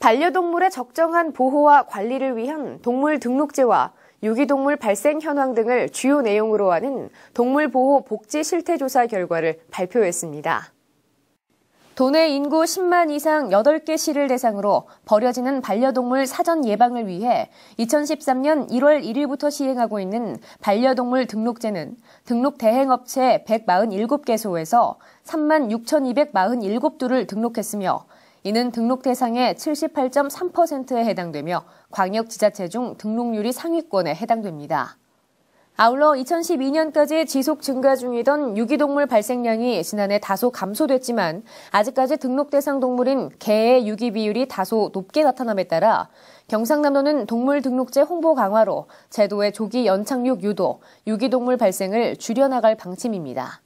반려동물의 적정한 보호와 관리를 위한 동물 등록제와 유기동물 발생 현황 등을 주요 내용으로 하는 동물보호 복지 실태조사 결과를 발표했습니다. 도내 인구 10만 이상 8개 시를 대상으로 버려지는 반려동물 사전 예방을 위해 2013년 1월 1일부터 시행하고 있는 반려동물 등록제는 등록 대행업체 147개소에서 3만 6,247두를 등록했으며 이는 등록 대상의 78.3%에 해당되며 광역 지자체 중 등록률이 상위권에 해당됩니다. 아울러 2012년까지 지속 증가 중이던 유기동물 발생량이 지난해 다소 감소됐지만 아직까지 등록 대상 동물인 개의 유기 비율이 다소 높게 나타남에 따라 경상남도는 동물 등록제 홍보 강화로 제도의 조기 연착륙 유도, 유기동물 발생을 줄여나갈 방침입니다.